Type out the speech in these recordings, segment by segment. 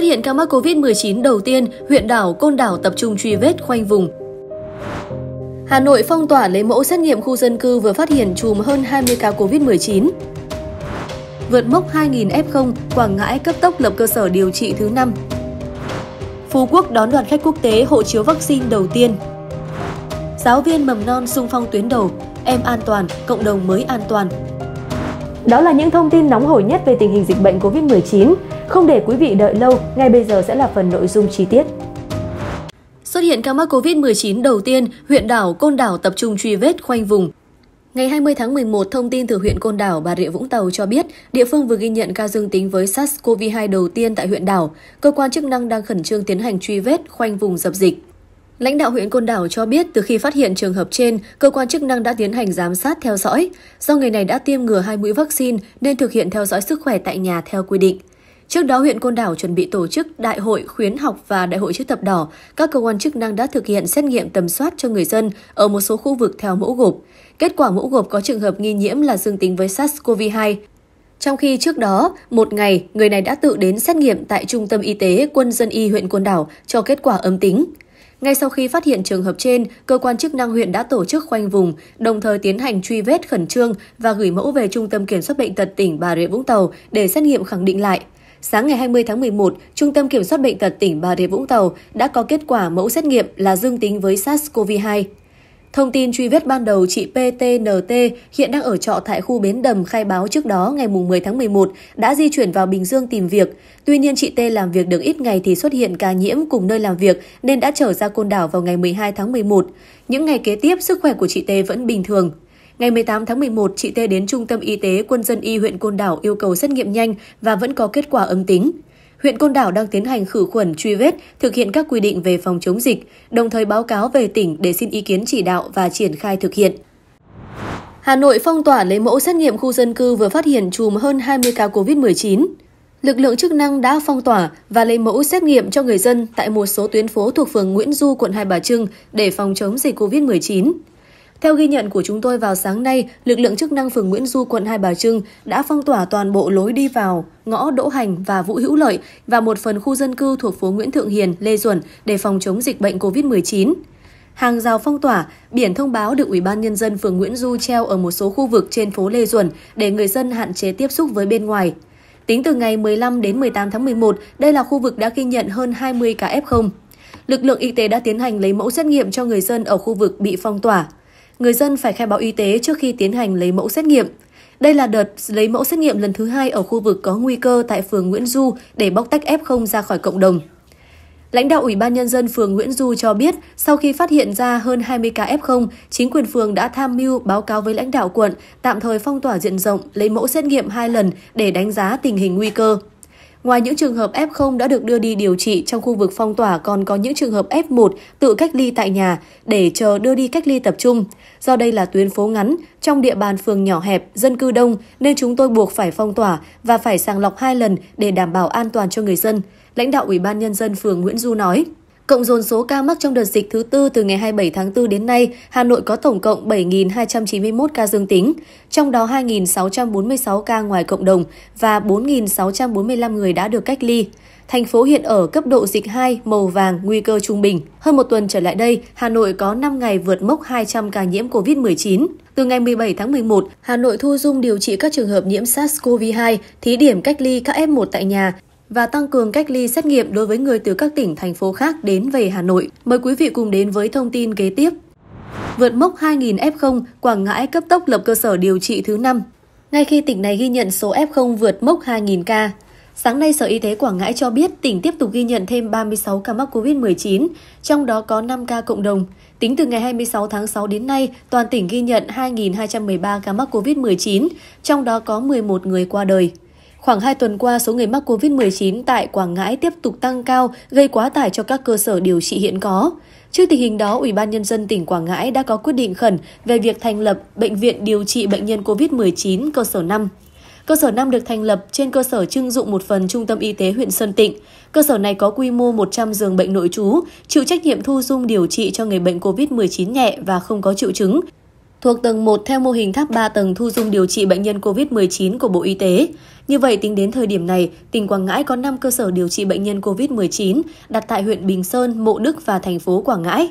Xuất hiện ca mắc COVID-19 đầu tiên, huyện đảo Côn Đảo tập trung truy vết khoanh vùng. Hà Nội phong tỏa lấy mẫu xét nghiệm khu dân cư vừa phát hiện chùm hơn 20 ca COVID-19. Vượt mốc 2.000 F0, Quảng Ngãi cấp tốc lập cơ sở điều trị thứ năm. Phú Quốc đón đoàn khách quốc tế hộ chiếu vaccine đầu tiên. Giáo viên mầm non sung phong tuyến đầu, em an toàn, cộng đồng mới an toàn. Đó là những thông tin nóng hổi nhất về tình hình dịch bệnh COVID-19. Không để quý vị đợi lâu, ngay bây giờ sẽ là phần nội dung chi tiết. Xuất hiện ca mắc COVID-19 đầu tiên, huyện đảo Côn Đảo tập trung truy vết khoanh vùng. Ngày 20 tháng 11, thông tin từ huyện Côn Đảo, Bà Rịa Vũng Tàu cho biết, địa phương vừa ghi nhận ca dương tính với SARS-CoV-2 đầu tiên tại huyện đảo. Cơ quan chức năng đang khẩn trương tiến hành truy vết, khoanh vùng dập dịch. Lãnh đạo huyện Côn Đảo cho biết từ khi phát hiện trường hợp trên, cơ quan chức năng đã tiến hành giám sát theo dõi. Do người này đã tiêm ngừa hai mũi vaccine nên thực hiện theo dõi sức khỏe tại nhà theo quy định. Trước đó, huyện Côn Đảo chuẩn bị tổ chức Đại hội khuyến học và Đại hội chữ thập đỏ. Các cơ quan chức năng đã thực hiện xét nghiệm tầm soát cho người dân ở một số khu vực theo mẫu gộp. Kết quả mẫu gộp có trường hợp nghi nhiễm là dương tính với SARS-CoV-2. Trong khi trước đó, một ngày, người này đã tự đến xét nghiệm tại Trung tâm Y tế Quân dân y huyện Côn Đảo cho kết quả âm tính. Ngay sau khi phát hiện trường hợp trên, cơ quan chức năng huyện đã tổ chức khoanh vùng, đồng thời tiến hành truy vết khẩn trương và gửi mẫu về Trung tâm Kiểm soát Bệnh tật tỉnh Bà Rịa Vũng Tàu để xét nghiệm khẳng định lại. Sáng ngày 20 tháng 11, Trung tâm Kiểm soát Bệnh tật tỉnh Bà Rịa Vũng Tàu đã có kết quả mẫu xét nghiệm là dương tính với SARS-CoV-2. Thông tin truy vết ban đầu chị PTNT hiện đang ở trọ tại khu Bến Đầm khai báo trước đó ngày 10 tháng 11 đã di chuyển vào Bình Dương tìm việc. Tuy nhiên chị T làm việc được ít ngày thì xuất hiện ca nhiễm cùng nơi làm việc nên đã trở ra Côn Đảo vào ngày 12 tháng 11. Những ngày kế tiếp sức khỏe của chị T vẫn bình thường. Ngày 18 tháng 11, chị T đến Trung tâm Y tế Quân dân Y huyện Côn Đảo yêu cầu xét nghiệm nhanh và vẫn có kết quả âm tính. Huyện Côn Đảo đang tiến hành khử khuẩn truy vết, thực hiện các quy định về phòng chống dịch, đồng thời báo cáo về tỉnh để xin ý kiến chỉ đạo và triển khai thực hiện. Hà Nội phong tỏa lấy mẫu xét nghiệm khu dân cư vừa phát hiện chùm hơn 20 ca COVID-19. Lực lượng chức năng đã phong tỏa và lấy mẫu xét nghiệm cho người dân tại một số tuyến phố thuộc phường Nguyễn Du, quận Hai Bà Trưng để phòng chống dịch COVID-19. Theo ghi nhận của chúng tôi vào sáng nay, lực lượng chức năng phường Nguyễn Du quận Hai Bà Trưng đã phong tỏa toàn bộ lối đi vào ngõ Đỗ Hành và Vũ Hữu Lợi và một phần khu dân cư thuộc phố Nguyễn Thượng Hiền, Lê Duẩn để phòng chống dịch bệnh COVID-19. Hàng rào phong tỏa, biển thông báo được Ủy ban Nhân dân phường Nguyễn Du treo ở một số khu vực trên phố Lê Duẩn để người dân hạn chế tiếp xúc với bên ngoài. Tính từ ngày 15 đến 18 tháng 11, đây là khu vực đã ghi nhận hơn 20 ca F0. Lực lượng y tế đã tiến hành lấy mẫu xét nghiệm cho người dân ở khu vực bị phong tỏa người dân phải khai báo y tế trước khi tiến hành lấy mẫu xét nghiệm. Đây là đợt lấy mẫu xét nghiệm lần thứ hai ở khu vực có nguy cơ tại phường Nguyễn Du để bóc tách F0 ra khỏi cộng đồng. Lãnh đạo Ủy ban Nhân dân phường Nguyễn Du cho biết, sau khi phát hiện ra hơn 20 ca F0, chính quyền phường đã tham mưu báo cáo với lãnh đạo quận tạm thời phong tỏa diện rộng, lấy mẫu xét nghiệm hai lần để đánh giá tình hình nguy cơ. Ngoài những trường hợp F0 đã được đưa đi điều trị trong khu vực phong tỏa còn có những trường hợp F1 tự cách ly tại nhà để chờ đưa đi cách ly tập trung. Do đây là tuyến phố ngắn, trong địa bàn phường nhỏ hẹp, dân cư đông nên chúng tôi buộc phải phong tỏa và phải sàng lọc hai lần để đảm bảo an toàn cho người dân, lãnh đạo Ủy ban nhân dân phường Nguyễn Du nói. Cộng dồn số ca mắc trong đợt dịch thứ tư từ ngày 27 tháng 4 đến nay, Hà Nội có tổng cộng 7.291 ca dương tính, trong đó 2.646 ca ngoài cộng đồng và 4.645 người đã được cách ly. Thành phố hiện ở cấp độ dịch 2 màu vàng nguy cơ trung bình. Hơn một tuần trở lại đây, Hà Nội có 5 ngày vượt mốc 200 ca nhiễm COVID-19. Từ ngày 17 tháng 11, Hà Nội thu dung điều trị các trường hợp nhiễm SARS-CoV-2, thí điểm cách ly các F1 tại nhà và tăng cường cách ly xét nghiệm đối với người từ các tỉnh, thành phố khác đến về Hà Nội. Mời quý vị cùng đến với thông tin kế tiếp. Vượt mốc 2.000 F0, Quảng Ngãi cấp tốc lập cơ sở điều trị thứ 5. Ngay khi tỉnh này ghi nhận số F0 vượt mốc 2.000 ca, Sáng nay, Sở Y tế Quảng Ngãi cho biết tỉnh tiếp tục ghi nhận thêm 36 ca mắc COVID-19, trong đó có 5 ca cộng đồng. Tính từ ngày 26 tháng 6 đến nay, toàn tỉnh ghi nhận 2.213 ca mắc COVID-19, trong đó có 11 người qua đời. Khoảng 2 tuần qua, số người mắc COVID-19 tại Quảng Ngãi tiếp tục tăng cao, gây quá tải cho các cơ sở điều trị hiện có. Trước tình hình đó, Ủy ban Nhân dân tỉnh Quảng Ngãi đã có quyết định khẩn về việc thành lập Bệnh viện điều trị bệnh nhân COVID-19 cơ sở 5. Cơ sở 5 được thành lập trên cơ sở trưng dụng một phần trung tâm y tế huyện Sơn Tịnh. Cơ sở này có quy mô 100 giường bệnh nội trú, chịu trách nhiệm thu dung điều trị cho người bệnh COVID-19 nhẹ và không có triệu chứng, thuộc tầng 1 theo mô hình tháp 3 tầng thu dung điều trị bệnh nhân COVID-19 của Bộ Y tế. Như vậy, tính đến thời điểm này, tỉnh Quảng Ngãi có 5 cơ sở điều trị bệnh nhân COVID-19 đặt tại huyện Bình Sơn, Mộ Đức và thành phố Quảng Ngãi.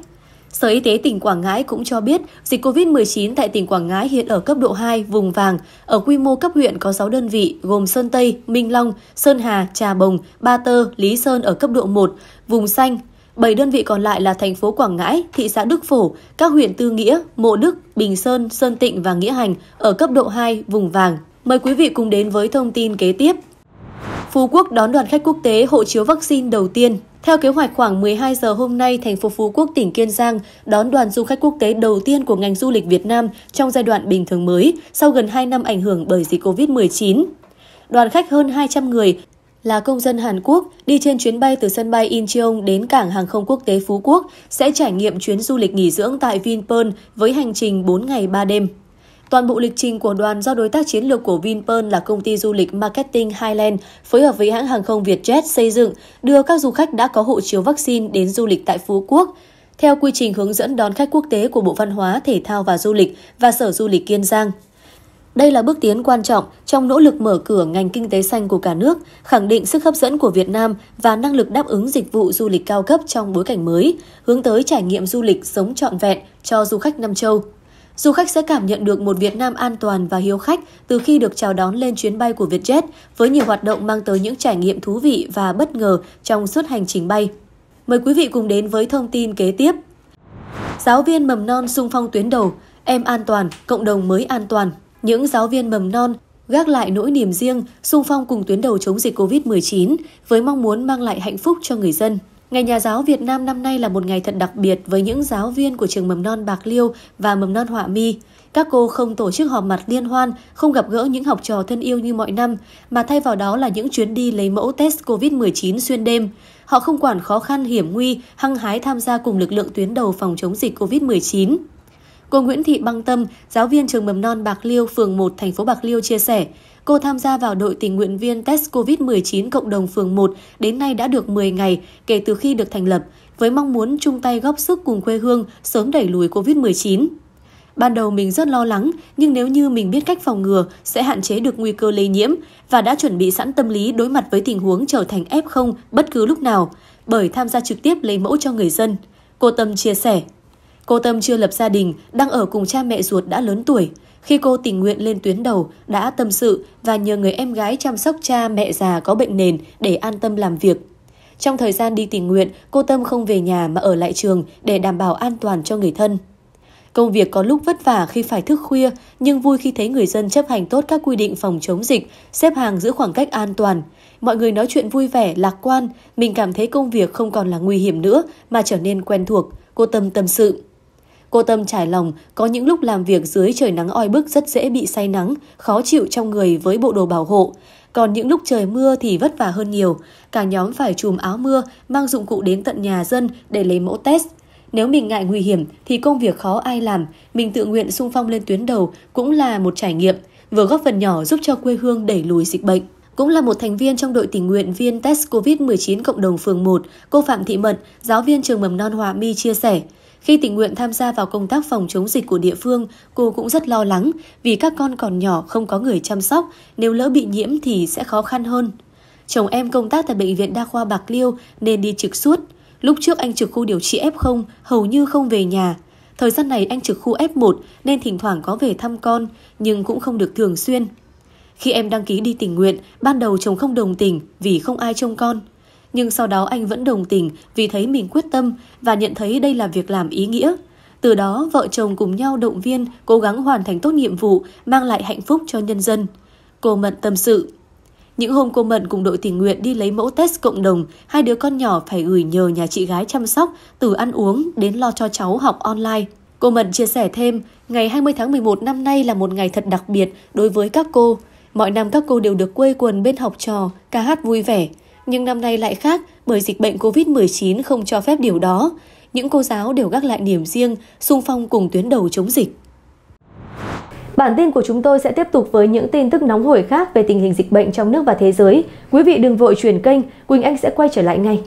Sở Y tế tỉnh Quảng Ngãi cũng cho biết dịch COVID-19 tại tỉnh Quảng Ngãi hiện ở cấp độ 2, vùng vàng. Ở quy mô cấp huyện có 6 đơn vị gồm Sơn Tây, Minh Long, Sơn Hà, Trà Bồng, Ba Tơ, Lý Sơn ở cấp độ 1, vùng xanh 7 đơn vị còn lại là thành phố Quảng Ngãi, thị xã Đức Phổ, các huyện Tư Nghĩa, Mộ Đức, Bình Sơn, Sơn Tịnh và Nghĩa Hành ở cấp độ 2 vùng vàng. Mời quý vị cùng đến với thông tin kế tiếp. Phú Quốc đón đoàn khách quốc tế hộ chiếu vaccine đầu tiên. Theo kế hoạch khoảng 12 giờ hôm nay, thành phố Phú Quốc, tỉnh Kiên Giang đón đoàn du khách quốc tế đầu tiên của ngành du lịch Việt Nam trong giai đoạn bình thường mới sau gần 2 năm ảnh hưởng bởi dịch COVID-19. Đoàn khách hơn 200 người là công dân Hàn Quốc đi trên chuyến bay từ sân bay Incheon đến cảng hàng không quốc tế Phú Quốc sẽ trải nghiệm chuyến du lịch nghỉ dưỡng tại Vinpearl với hành trình 4 ngày 3 đêm. Toàn bộ lịch trình của đoàn do đối tác chiến lược của Vinpearl là công ty du lịch Marketing Highland phối hợp với hãng hàng không Vietjet xây dựng, đưa các du khách đã có hộ chiếu vaccine đến du lịch tại Phú Quốc. Theo quy trình hướng dẫn đón khách quốc tế của Bộ Văn hóa, Thể thao và Du lịch và Sở Du lịch Kiên Giang. Đây là bước tiến quan trọng trong nỗ lực mở cửa ngành kinh tế xanh của cả nước, khẳng định sức hấp dẫn của Việt Nam và năng lực đáp ứng dịch vụ du lịch cao cấp trong bối cảnh mới, hướng tới trải nghiệm du lịch sống trọn vẹn cho du khách Nam Châu. Du khách sẽ cảm nhận được một Việt Nam an toàn và hiếu khách từ khi được chào đón lên chuyến bay của Vietjet với nhiều hoạt động mang tới những trải nghiệm thú vị và bất ngờ trong suốt hành trình bay. Mời quý vị cùng đến với thông tin kế tiếp. Giáo viên mầm non sung phong tuyến đầu, em an toàn, cộng đồng mới an toàn. Những giáo viên mầm non gác lại nỗi niềm riêng, xung phong cùng tuyến đầu chống dịch COVID-19 với mong muốn mang lại hạnh phúc cho người dân. Ngày Nhà giáo Việt Nam năm nay là một ngày thật đặc biệt với những giáo viên của trường mầm non Bạc Liêu và mầm non Họa Mi. Các cô không tổ chức họp mặt liên hoan, không gặp gỡ những học trò thân yêu như mọi năm, mà thay vào đó là những chuyến đi lấy mẫu test COVID-19 xuyên đêm. Họ không quản khó khăn hiểm nguy, hăng hái tham gia cùng lực lượng tuyến đầu phòng chống dịch COVID-19. Cô Nguyễn Thị Băng Tâm, giáo viên trường mầm non Bạc Liêu, phường 1, thành phố Bạc Liêu chia sẻ, cô tham gia vào đội tình nguyện viên test COVID-19 cộng đồng phường 1 đến nay đã được 10 ngày kể từ khi được thành lập, với mong muốn chung tay góp sức cùng quê hương sớm đẩy lùi COVID-19. Ban đầu mình rất lo lắng, nhưng nếu như mình biết cách phòng ngừa, sẽ hạn chế được nguy cơ lây nhiễm và đã chuẩn bị sẵn tâm lý đối mặt với tình huống trở thành F0 bất cứ lúc nào, bởi tham gia trực tiếp lấy mẫu cho người dân. Cô Tâm chia sẻ. Cô Tâm chưa lập gia đình, đang ở cùng cha mẹ ruột đã lớn tuổi. Khi cô tình nguyện lên tuyến đầu, đã tâm sự và nhờ người em gái chăm sóc cha mẹ già có bệnh nền để an tâm làm việc. Trong thời gian đi tình nguyện, cô Tâm không về nhà mà ở lại trường để đảm bảo an toàn cho người thân. Công việc có lúc vất vả khi phải thức khuya, nhưng vui khi thấy người dân chấp hành tốt các quy định phòng chống dịch, xếp hàng giữ khoảng cách an toàn. Mọi người nói chuyện vui vẻ, lạc quan, mình cảm thấy công việc không còn là nguy hiểm nữa mà trở nên quen thuộc, cô Tâm tâm sự. Cô Tâm trải lòng, có những lúc làm việc dưới trời nắng oi bức rất dễ bị say nắng, khó chịu trong người với bộ đồ bảo hộ. Còn những lúc trời mưa thì vất vả hơn nhiều. Cả nhóm phải chùm áo mưa, mang dụng cụ đến tận nhà dân để lấy mẫu test. Nếu mình ngại nguy hiểm thì công việc khó ai làm, mình tự nguyện sung phong lên tuyến đầu cũng là một trải nghiệm, vừa góp phần nhỏ giúp cho quê hương đẩy lùi dịch bệnh. Cũng là một thành viên trong đội tình nguyện viên test COVID-19 cộng đồng phường 1, cô Phạm Thị Mận, giáo viên trường mầm non Hòa Mi chia sẻ, khi tình nguyện tham gia vào công tác phòng chống dịch của địa phương, cô cũng rất lo lắng vì các con còn nhỏ không có người chăm sóc, nếu lỡ bị nhiễm thì sẽ khó khăn hơn. Chồng em công tác tại Bệnh viện Đa khoa Bạc Liêu nên đi trực suốt. Lúc trước anh trực khu điều trị F0 hầu như không về nhà. Thời gian này anh trực khu F1 nên thỉnh thoảng có về thăm con nhưng cũng không được thường xuyên. Khi em đăng ký đi tình nguyện, ban đầu chồng không đồng tình vì không ai trông con nhưng sau đó anh vẫn đồng tình vì thấy mình quyết tâm và nhận thấy đây là việc làm ý nghĩa. Từ đó, vợ chồng cùng nhau động viên, cố gắng hoàn thành tốt nhiệm vụ, mang lại hạnh phúc cho nhân dân. Cô Mận tâm sự. Những hôm cô Mận cùng đội tình nguyện đi lấy mẫu test cộng đồng, hai đứa con nhỏ phải gửi nhờ nhà chị gái chăm sóc, từ ăn uống đến lo cho cháu học online. Cô Mận chia sẻ thêm, ngày 20 tháng 11 năm nay là một ngày thật đặc biệt đối với các cô. Mọi năm các cô đều được quây quần bên học trò, ca hát vui vẻ. Nhưng năm nay lại khác bởi dịch bệnh COVID-19 không cho phép điều đó. Những cô giáo đều gác lại niềm riêng, sung phong cùng tuyến đầu chống dịch. Bản tin của chúng tôi sẽ tiếp tục với những tin tức nóng hổi khác về tình hình dịch bệnh trong nước và thế giới. Quý vị đừng vội chuyển kênh, Quỳnh Anh sẽ quay trở lại ngay.